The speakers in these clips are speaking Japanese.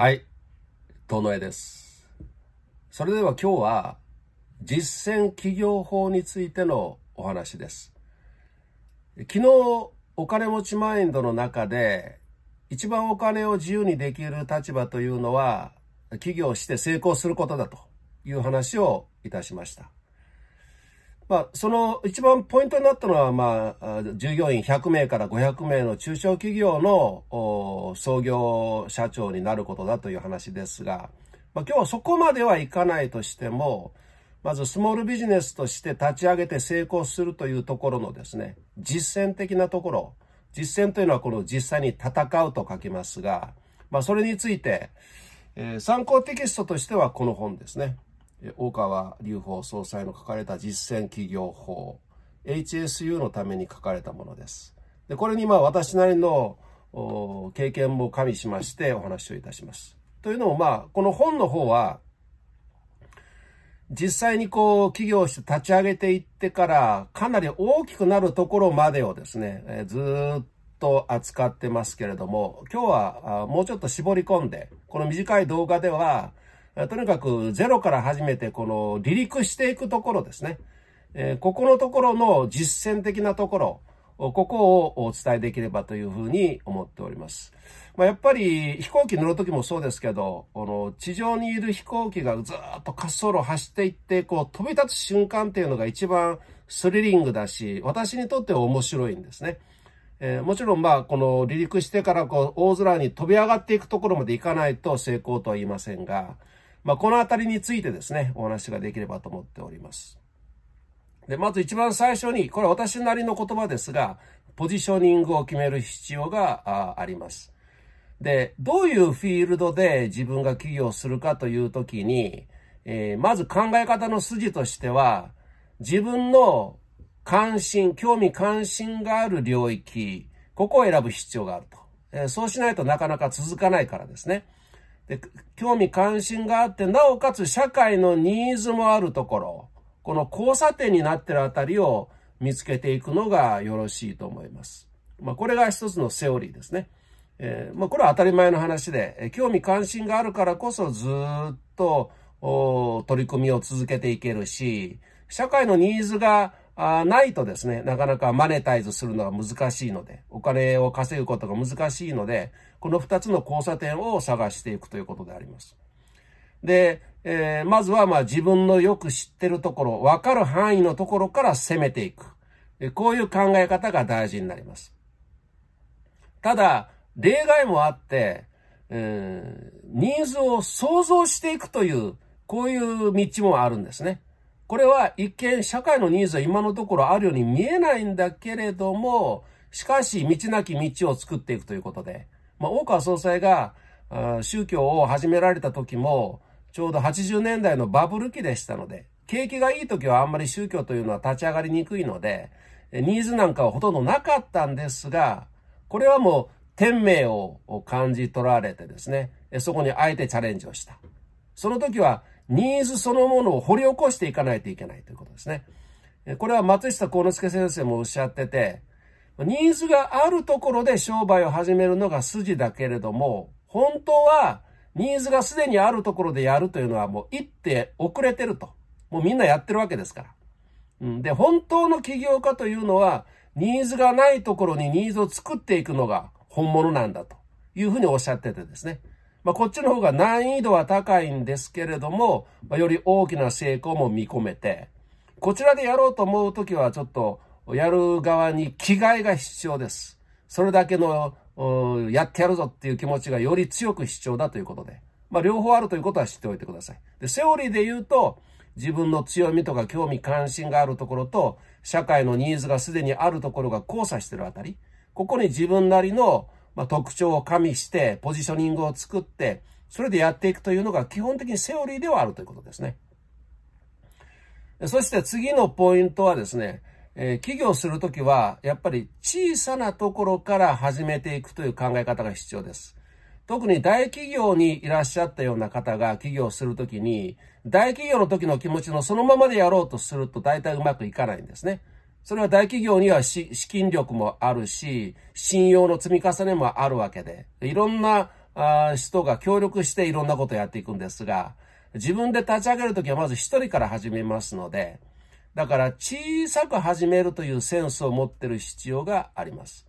はい、遠江です。それでは今日は実践企業法についてのお話です。昨日、お金持ちマインドの中で、一番お金を自由にできる立場というのは、企業して成功することだという話をいたしました。まあ、その一番ポイントになったのは、まあ、従業員100名から500名の中小企業の創業社長になることだという話ですが、まあ、今日はそこまではいかないとしても、まずスモールビジネスとして立ち上げて成功するというところのですね、実践的なところ、実践というのはこの実際に戦うと書きますが、まあ、それについて、えー、参考テキストとしてはこの本ですね。大川隆法総裁の書かれた実践企業法、HSU のために書かれたものです。でこれにまあ私なりの経験も加味しましてお話をいたします。というのもまあ、この本の方は、実際にこう企業して立ち上げていってからかなり大きくなるところまでをですね、えずっと扱ってますけれども、今日はもうちょっと絞り込んで、この短い動画では、とにかくゼロから始めてこの離陸していくところですね。えー、ここのところの実践的なところ、ここをお伝えできればというふうに思っております。まあ、やっぱり飛行機乗るときもそうですけど、この地上にいる飛行機がずっと滑走路を走っていって、こう飛び立つ瞬間っていうのが一番スリリングだし、私にとっては面白いんですね。えー、もちろんまあ、この離陸してからこう大空に飛び上がっていくところまで行かないと成功とは言いませんが、まあ、このあたりについてですね、お話ができればと思っております。で、まず一番最初に、これ私なりの言葉ですが、ポジショニングを決める必要があります。で、どういうフィールドで自分が起業するかというときに、えー、まず考え方の筋としては、自分の関心、興味関心がある領域、ここを選ぶ必要があると。えー、そうしないとなかなか続かないからですね。で、興味関心があって、なおかつ社会のニーズもあるところ、この交差点になっているあたりを見つけていくのがよろしいと思います。まあ、これが一つのセオリーですね。えー、まあ、これは当たり前の話で、興味関心があるからこそずっと取り組みを続けていけるし、社会のニーズがないとですね、なかなかマネタイズするのは難しいので、お金を稼ぐことが難しいので、この二つの交差点を探していくということであります。で、えー、まずはまあ自分のよく知ってるところ、わかる範囲のところから攻めていく。こういう考え方が大事になります。ただ、例外もあって、えー、ニーズを想像していくという、こういう道もあるんですね。これは一見社会のニーズは今のところあるように見えないんだけれども、しかし道なき道を作っていくということで、まあ、大川総裁が宗教を始められた時も、ちょうど80年代のバブル期でしたので、景気がいい時はあんまり宗教というのは立ち上がりにくいので、ニーズなんかはほとんどなかったんですが、これはもう天命を感じ取られてですね、そこにあえてチャレンジをした。その時はニーズそのものを掘り起こしていかないといけないということですね。これは松下幸之助先生もおっしゃってて、ニーズがあるところで商売を始めるのが筋だけれども、本当はニーズがすでにあるところでやるというのはもう行って遅れてると。もうみんなやってるわけですから。うん、で、本当の起業家というのは、ニーズがないところにニーズを作っていくのが本物なんだというふうにおっしゃっててですね。まあ、こっちの方が難易度は高いんですけれども、まあ、より大きな成功も見込めて、こちらでやろうと思うときはちょっとやる側に着替えが必要です。それだけの、やってやるぞっていう気持ちがより強く必要だということで。まあ、両方あるということは知っておいてください。で、セオリーで言うと、自分の強みとか興味関心があるところと、社会のニーズがすでにあるところが交差してるあたり、ここに自分なりの、まあ、特徴を加味して、ポジショニングを作って、それでやっていくというのが基本的にセオリーではあるということですね。そして次のポイントはですね、えー、企業するときは、やっぱり小さなところから始めていくという考え方が必要です。特に大企業にいらっしゃったような方が起業するときに、大企業の時の気持ちのそのままでやろうとすると大体うまくいかないんですね。それは大企業には資金力もあるし、信用の積み重ねもあるわけで、いろんなあ人が協力していろんなことをやっていくんですが、自分で立ち上げるときはまず一人から始めますので、だから小さく始めるというセンスを持ってる必要があります。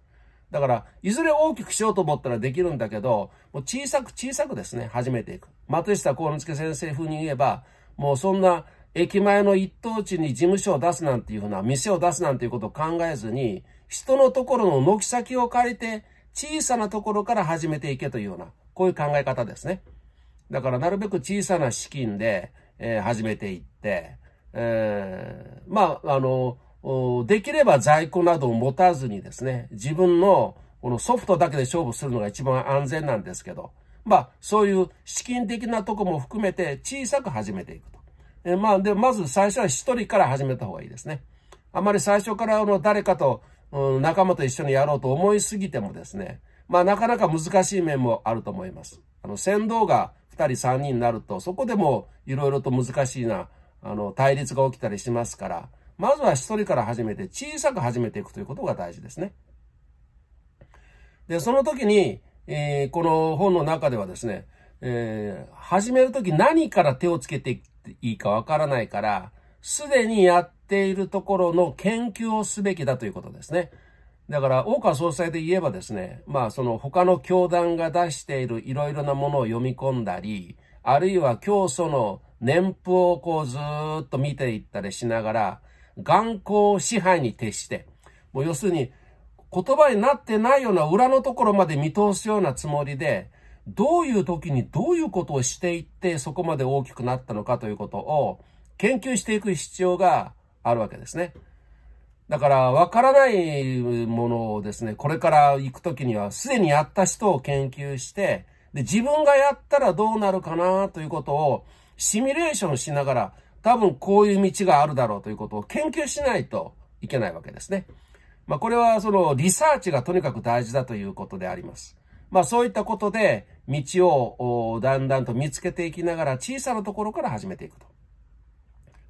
だから、いずれ大きくしようと思ったらできるんだけど、もう小さく小さくですね、始めていく。松下幸之助先生風に言えば、もうそんな駅前の一等地に事務所を出すなんていうふうな、店を出すなんていうことを考えずに、人のところの軒先を借りて、小さなところから始めていけというような、こういう考え方ですね。だからなるべく小さな資金で、えー、始めていって、えー、まあ、あの、できれば在庫などを持たずにですね、自分のこのソフトだけで勝負するのが一番安全なんですけど、まあ、そういう資金的なとこも含めて小さく始めていくと。えまあ、で、まず最初は一人から始めた方がいいですね。あまり最初からの誰かと、うん、仲間と一緒にやろうと思いすぎてもですね、まあ、なかなか難しい面もあると思います。あの、先導が二人三人になると、そこでもいろいろと難しいな、あの、対立が起きたりしますから、まずは一人から始めて、小さく始めていくということが大事ですね。で、その時に、えー、この本の中ではですね、えー、始める時何から手をつけていいかわからないから、すでにやっているところの研究をすべきだということですね。だから、大川総裁で言えばですね、まあ、その他の教団が出しているいろいろなものを読み込んだり、あるいは教祖の年譜をこうずっと見ていったりしながら、眼光支配に徹して、もう要するに言葉になってないような裏のところまで見通すようなつもりで、どういう時にどういうことをしていってそこまで大きくなったのかということを研究していく必要があるわけですね。だから、わからないものをですね、これから行くときには、すでにやった人を研究して、で、自分がやったらどうなるかなということを、シミュレーションしながら、多分こういう道があるだろうということを研究しないといけないわけですね。まあ、これはそのリサーチがとにかく大事だということであります。まあ、そういったことで、道をだんだんと見つけていきながら、小さなところから始めていくと。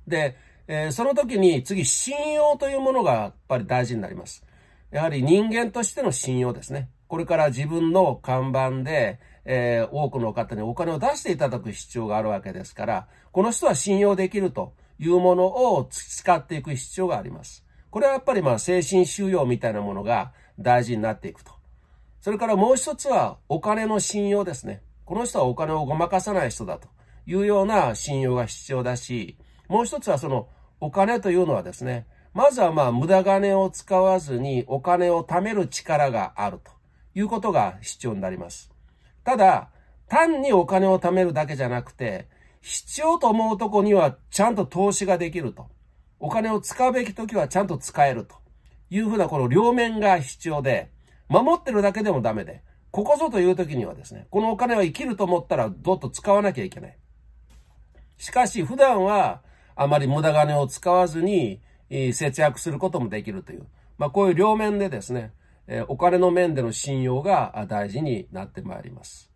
で、えー、その時に次、信用というものがやっぱり大事になります。やはり人間としての信用ですね。これから自分の看板で、えー、多くの方にお金を出していただく必要があるわけですから、この人は信用できるというものを使っていく必要があります。これはやっぱりまあ精神収容みたいなものが大事になっていくと。それからもう一つはお金の信用ですね。この人はお金をごまかさない人だというような信用が必要だし、もう一つはそのお金というのはですね、まずはまあ無駄金を使わずにお金を貯める力があるということが必要になります。ただ、単にお金を貯めるだけじゃなくて、必要と思うとこにはちゃんと投資ができると。お金を使うべき時はちゃんと使えるというふうなこの両面が必要で、守ってるだけでもダメで、ここぞという時にはですね、このお金は生きると思ったらどっと使わなきゃいけない。しかし普段はあまり無駄金を使わずに節約することもできるという、まあこういう両面でですね、えお金の面での信用が大事になってまいります。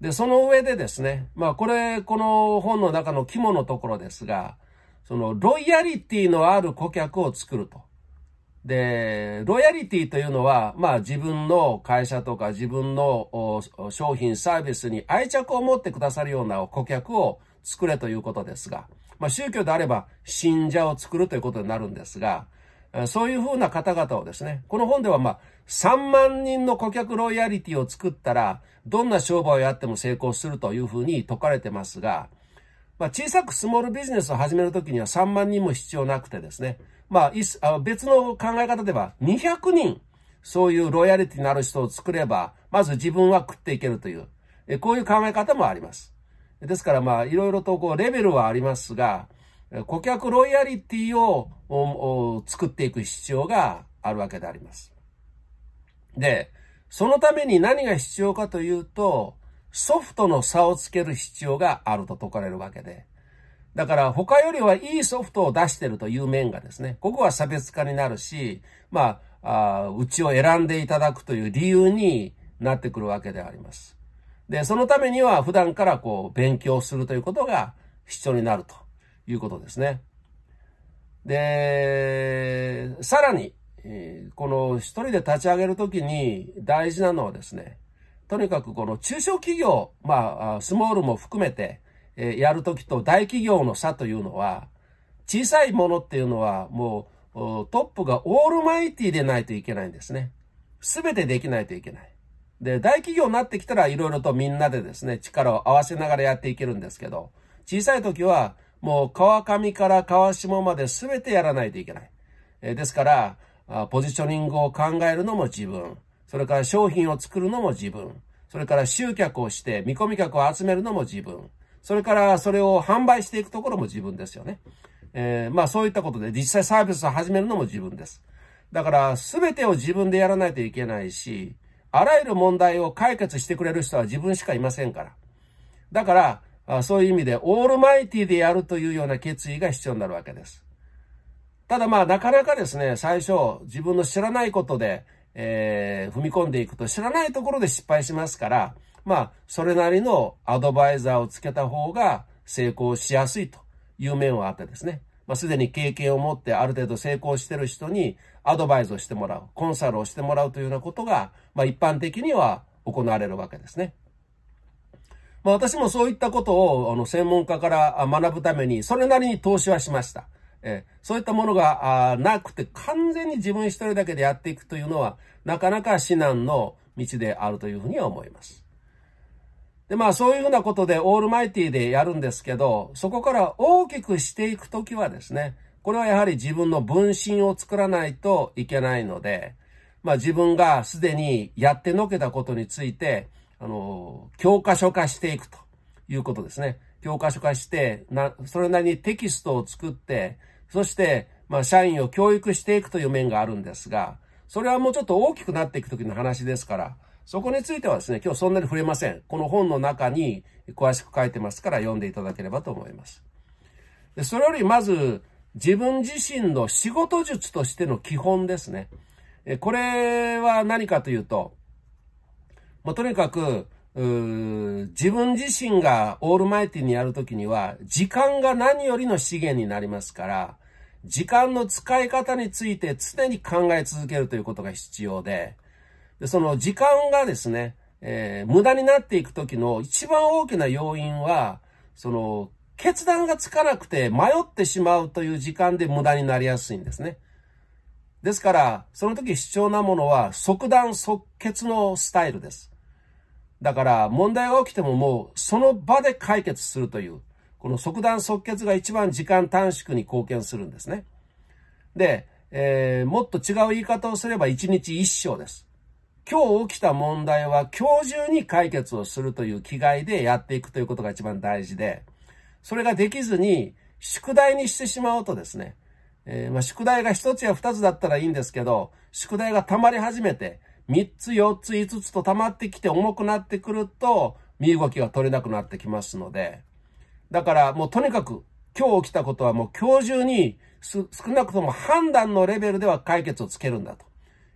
で、その上でですね、まあこれ、この本の中の肝のところですが、そのロイヤリティのある顧客を作ると。で、ロイヤリティというのは、まあ自分の会社とか自分の商品サービスに愛着を持ってくださるような顧客を作れということですが、まあ宗教であれば信者を作るということになるんですが、そういうふうな方々をですね、この本ではまあ、3万人の顧客ロイヤリティを作ったら、どんな商売をやっても成功するというふうに説かれてますが、まあ、小さくスモールビジネスを始めるときには3万人も必要なくてですね、まあ、別の考え方では200人、そういうロイヤリティのある人を作れば、まず自分は食っていけるという、こういう考え方もあります。ですからまあ、いろいろとこう、レベルはありますが、顧客ロイヤリティを作っていく必要があるわけであります。で、そのために何が必要かというと、ソフトの差をつける必要があると説かれるわけで。だから他よりはいいソフトを出してるという面がですね、ここは差別化になるし、まあ、あうちを選んでいただくという理由になってくるわけであります。で、そのためには普段からこう勉強するということが必要になると。いうことですね。で、さらに、この一人で立ち上げるときに大事なのはですね、とにかくこの中小企業、まあ、スモールも含めて、えやるときと大企業の差というのは、小さいものっていうのはもうトップがオールマイティでないといけないんですね。すべてできないといけない。で、大企業になってきたらいろいろとみんなでですね、力を合わせながらやっていけるんですけど、小さい時はもう川上から川下まで全てやらないといけない。えですから、ポジショニングを考えるのも自分。それから商品を作るのも自分。それから集客をして見込み客を集めるのも自分。それからそれを販売していくところも自分ですよね。えー、まあそういったことで実際サービスを始めるのも自分です。だから全てを自分でやらないといけないし、あらゆる問題を解決してくれる人は自分しかいませんから。だから、あそういう意味で、オールマイティでやるというような決意が必要になるわけです。ただまあ、なかなかですね、最初、自分の知らないことで、えー、踏み込んでいくと、知らないところで失敗しますから、まあ、それなりのアドバイザーをつけた方が成功しやすいという面はあってですね。まあ、すでに経験を持ってある程度成功してる人にアドバイスをしてもらう、コンサルをしてもらうというようなことが、まあ、一般的には行われるわけですね。まあ、私もそういったことを、あの、専門家から学ぶために、それなりに投資はしました。えそういったものがなくて、完全に自分一人だけでやっていくというのは、なかなか至難の道であるというふうには思います。で、まあそういうふうなことでオールマイティでやるんですけど、そこから大きくしていくときはですね、これはやはり自分の分身を作らないといけないので、まあ自分がすでにやってのけたことについて、あの、教科書化していくということですね。教科書化して、な、それなりにテキストを作って、そして、まあ、社員を教育していくという面があるんですが、それはもうちょっと大きくなっていくときの話ですから、そこについてはですね、今日そんなに触れません。この本の中に詳しく書いてますから読んでいただければと思います。でそれよりまず、自分自身の仕事術としての基本ですね。これは何かというと、まとにかく、自分自身がオールマイティにやるときには、時間が何よりの資源になりますから、時間の使い方について常に考え続けるということが必要で、でその時間がですね、えー、無駄になっていくときの一番大きな要因は、その、決断がつかなくて迷ってしまうという時間で無駄になりやすいんですね。ですから、その時必要なものは即断即決のスタイルです。だから問題が起きてももうその場で解決するという、この即断即決が一番時間短縮に貢献するんですね。で、えー、もっと違う言い方をすれば一日一生です。今日起きた問題は今日中に解決をするという気概でやっていくということが一番大事で、それができずに宿題にしてしまうとですね、えー、まあ、宿題が一つや二つだったらいいんですけど、宿題が溜まり始めて、3つ、4つ、5つと溜まってきて重くなってくると、身動きが取れなくなってきますので、だからもうとにかく、今日起きたことはもう今日中に、少なくとも判断のレベルでは解決をつけるんだと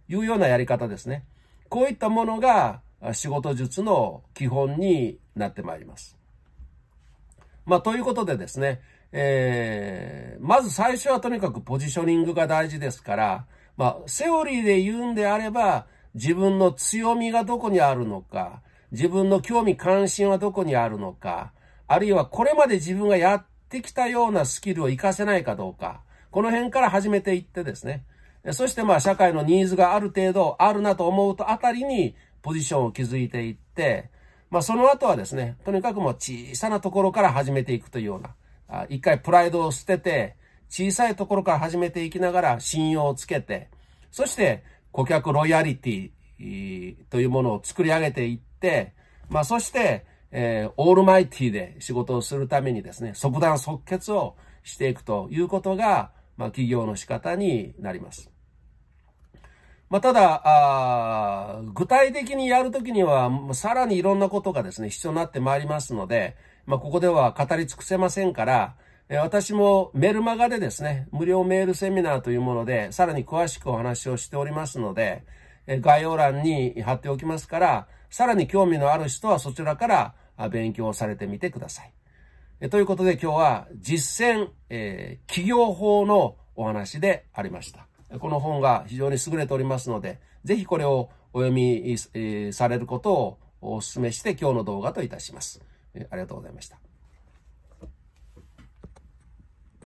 いうようなやり方ですね。こういったものが仕事術の基本になってまいります。まあ、ということでですね、えー、まず最初はとにかくポジショニングが大事ですから、まあ、セオリーで言うんであれば、自分の強みがどこにあるのか、自分の興味関心はどこにあるのか、あるいはこれまで自分がやってきたようなスキルを活かせないかどうか、この辺から始めていってですね、そしてまあ社会のニーズがある程度あるなと思うとあたりにポジションを築いていって、まあその後はですね、とにかくもう小さなところから始めていくというような、あ一回プライドを捨てて、小さいところから始めていきながら信用をつけて、そして顧客ロイヤリティというものを作り上げていって、まあ、そして、えー、オールマイティで仕事をするためにですね、即断即決をしていくということが、まあ、企業の仕方になります。まあ、ただあ、具体的にやるときには、さらにいろんなことがですね、必要になってまいりますので、まあ、ここでは語り尽くせませんから、私もメルマガでですね、無料メールセミナーというもので、さらに詳しくお話をしておりますので、概要欄に貼っておきますから、さらに興味のある人はそちらから勉強されてみてください。ということで今日は実践、えー、企業法のお話でありました。この本が非常に優れておりますので、ぜひこれをお読み、えー、されることをお勧めして今日の動画といたします。ありがとうございました。